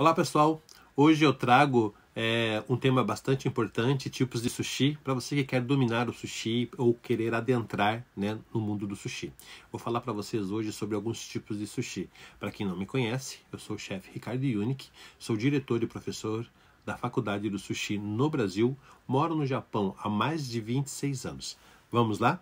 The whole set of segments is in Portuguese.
Olá pessoal, hoje eu trago é, um tema bastante importante, tipos de sushi, para você que quer dominar o sushi ou querer adentrar né, no mundo do sushi. Vou falar para vocês hoje sobre alguns tipos de sushi. Para quem não me conhece, eu sou o chefe Ricardo Yunik, sou diretor e professor da Faculdade do Sushi no Brasil, moro no Japão há mais de 26 anos. Vamos lá?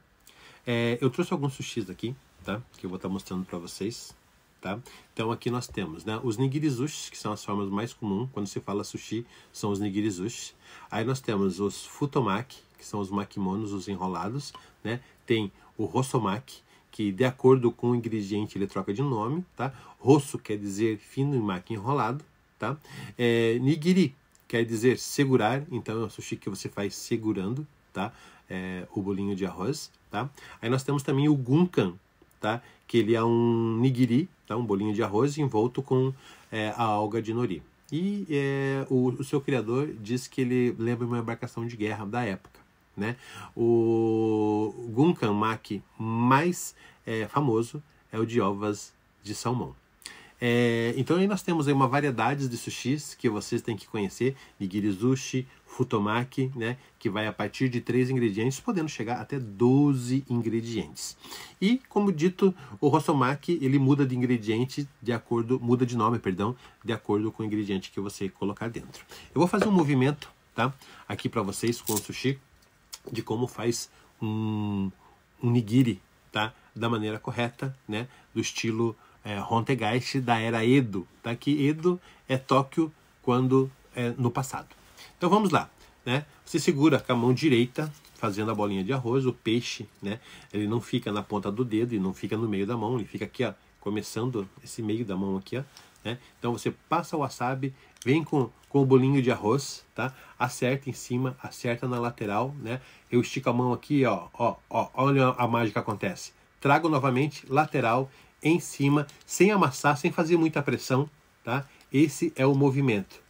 É, eu trouxe alguns sushis aqui, tá? Que eu vou estar tá mostrando para vocês. Tá? Então aqui nós temos né, os nigirizushis, que são as formas mais comuns quando se fala sushi, são os nigirizushis. Aí nós temos os futomaki, que são os makimonos, os enrolados. Né? Tem o rosomaki, que de acordo com o ingrediente ele troca de nome. Tá? Rosso quer dizer fino e maki enrolado. Tá? É, nigiri quer dizer segurar, então é um sushi que você faz segurando tá? É, o bolinho de arroz. Tá? Aí nós temos também o gunkan, tá? Que ele é um nigiri, tá? um bolinho de arroz envolto com é, a alga de nori. E é, o, o, seu criador diz que ele lembra uma embarcação de guerra da época. Né? O Gunkan Maki mais é, famoso é o de ovas de salmão. É, então aí nós temos aí uma variedade de sushis que vocês têm que conhecer, nigiri sushi, futomaki, né, que vai a partir de três ingredientes, podendo chegar até 12 ingredientes. E como dito, o rosomaki, ele muda de ingrediente de acordo, muda de nome, perdão, de acordo com o ingrediente que você colocar dentro. Eu vou fazer um movimento, tá? Aqui para vocês com o sushi de como faz um, um nigiri, tá? Da maneira correta, né, do estilo é, da era Edo, tá? Que Edo é Tóquio quando é no passado. Então vamos lá, né? Você segura com a mão direita fazendo a bolinha de arroz, o peixe, né? Ele não fica na ponta do dedo e não fica no meio da mão, ele fica aqui, ó, começando esse meio da mão aqui, ó, né? Então você passa o wasabi, vem com, com o bolinho de arroz, tá? Acerta em cima, acerta na lateral, né? Eu estico a mão aqui, ó, ó, ó, olha a mágica acontece. Trago novamente, lateral em cima, sem amassar, sem fazer muita pressão, tá? Esse é o movimento,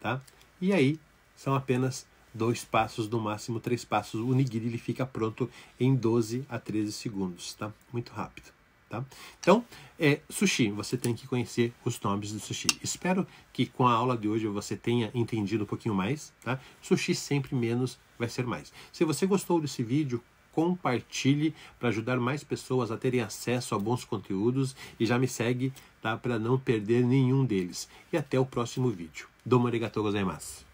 tá? E aí são apenas dois passos, no máximo três passos. O nigiri ele fica pronto em 12 a 13 segundos, tá? Muito rápido. Tá? Então, é, sushi, você tem que conhecer os nomes do sushi. Espero que com a aula de hoje você tenha entendido um pouquinho mais. Tá? Sushi sempre menos vai ser mais. Se você gostou desse vídeo, compartilhe para ajudar mais pessoas a terem acesso a bons conteúdos e já me segue tá? para não perder nenhum deles. E até o próximo vídeo. Domo arigatou gozaimasu.